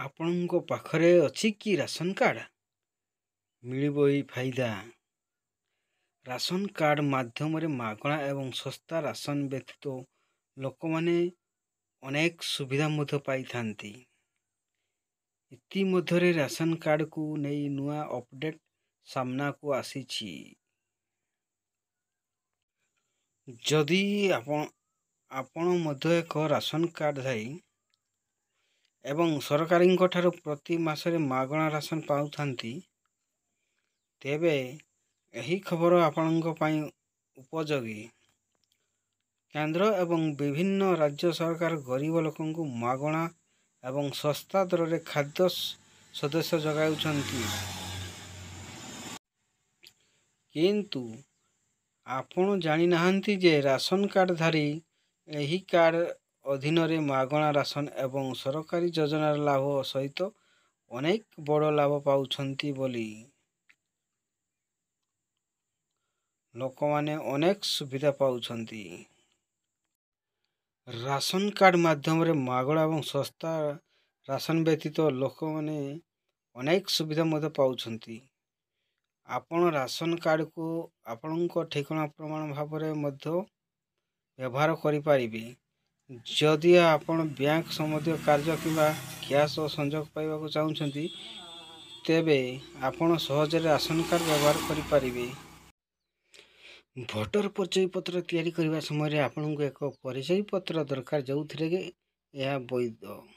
ଆପଣଙ୍କ ପାଖରେ ଅଛି କି ରାସନ କାର୍ଡ଼ ମିଳିବ ଏଇ ଫାଇଦା ରାସନ କାର୍ଡ଼ ମାଧ୍ୟମରେ ମାଗଣା ଏବଂ ଶସ୍ତା ରାସନ ବ୍ୟତୀତ ଲୋକମାନେ ଅନେକ ସୁବିଧା ମଧ୍ୟ ପାଇଥାନ୍ତି ଇତିମଧ୍ୟରେ ରାସନ କାର୍ଡ଼କୁ ନେଇ ନୂଆ ଅପଡ଼େଟ୍ ସାମ୍ନାକୁ ଆସିଛି ଯଦି ଆପଣ ଆପଣ ମଧ୍ୟ ଏକ ରାସନ କାର୍ଡ଼ ଥାଇ ଏବଂ ସରକାରଙ୍କ ଠାରୁ ପ୍ରତି ମାସରେ ମାଗଣା ରାସନ ପାଉଥାନ୍ତି ତେବେ ଏହି ଖବର ଆପଣଙ୍କ ପାଇଁ ଉପଯୋଗୀ କେନ୍ଦ୍ର ଏବଂ ବିଭିନ୍ନ ରାଜ୍ୟ ସରକାର ଗରିବ ଲୋକଙ୍କୁ ମାଗଣା ଏବଂ ଶସ୍ତା ଦରରେ ଖାଦ୍ୟ ସଦସ୍ୟ ଯୋଗାଉଛନ୍ତି କିନ୍ତୁ ଆପଣ ଜାଣିନାହାନ୍ତି ଯେ ରାସନ କାର୍ଡ଼ ଧାରୀ ଏହି କାର୍ଡ଼ ଅଧୀନରେ ମାଗଣା ରାସନ ଏବଂ ସରକାରୀ ଯୋଜନାର ଲାଭ ସହିତ ଅନେକ ବଡ଼ ଲାଭ ପାଉଛନ୍ତି ବୋଲି ଲୋକମାନେ ଅନେକ ସୁବିଧା ପାଉଛନ୍ତି ରାସନ କାର୍ଡ଼ ମାଧ୍ୟମରେ ମାଗଣା ଏବଂ ଶସ୍ତା ରାସନ ବ୍ୟତୀତ ଲୋକମାନେ ଅନେକ ସୁବିଧା ମଧ୍ୟ ପାଉଛନ୍ତି ଆପଣ ରାସନ କାର୍ଡ଼କୁ ଆପଣଙ୍କ ଠିକଣା ପ୍ରମାଣ ଭାବରେ ମଧ୍ୟ ବ୍ୟବହାର କରିପାରିବେ ଯଦି ଆପଣ ବ୍ୟାଙ୍କ ସମ୍ବନ୍ଧୀୟ କାର୍ଯ୍ୟ କିମ୍ବା କ୍ୟାସ୍ ଓ ସଂଯୋଗ ପାଇବାକୁ ଚାହୁଁଛନ୍ତି ତେବେ ଆପଣ ସହଜରେ ରାସନ କାର୍ଡ଼ ବ୍ୟବହାର କରିପାରିବେ ଭୋଟର ପରିଚୟ ପତ୍ର ତିଆରି କରିବା ସମୟରେ ଆପଣଙ୍କୁ ଏକ ପରିଚୟ ପତ୍ର ଦରକାର ଯେଉଁଥିରେ କି ଏହା ବୈଧ